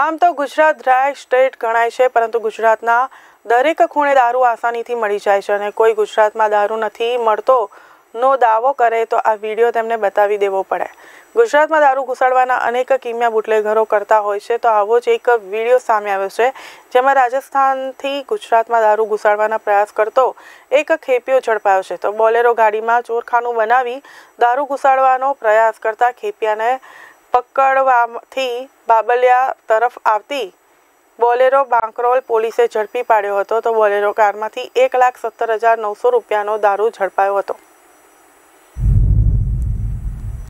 આમ તો Gujarat dry state ગણાય છે પરંતુ ગુજરાતના દરેક ખૂણે દારૂ આસાનીથી મળી જાય છે અને કોઈ ગુજરાતમાં દારૂ નથી મળતો નો દાવો કરે તો આ વિડીયો તેમને બતાવી દેવો પડે ગુજરાતમાં દારૂ ઘુસાડવાના અનેક કિમિયા બુટલેઘરો કરતા હોય છે તો આવો જ એક વિડીયો સામે આવ્યો છે જેમાં રાજસ્થાનથી ગુજરાતમાં દારૂ ઘુસાડવાના પ્રયાસ કરતો એક ખેપિયો ઝડપાયો છે તો બોલેરો ગાડીમાં ચોરખાનું બનાવી દારૂ ઘુસાડવાનો પ્રયાસ કરતા ખેપિયાને પકડવાથી બાબલિયા તરફ આવતી બોલેરો બાંકરોલ પોલીસે ઝડપી પાડ્યો હતો તો બોલેરો કારમાંથી એક લાખ સત્તર હજાર નવસો રૂપિયાનો દારૂ ઝડપાયો હતો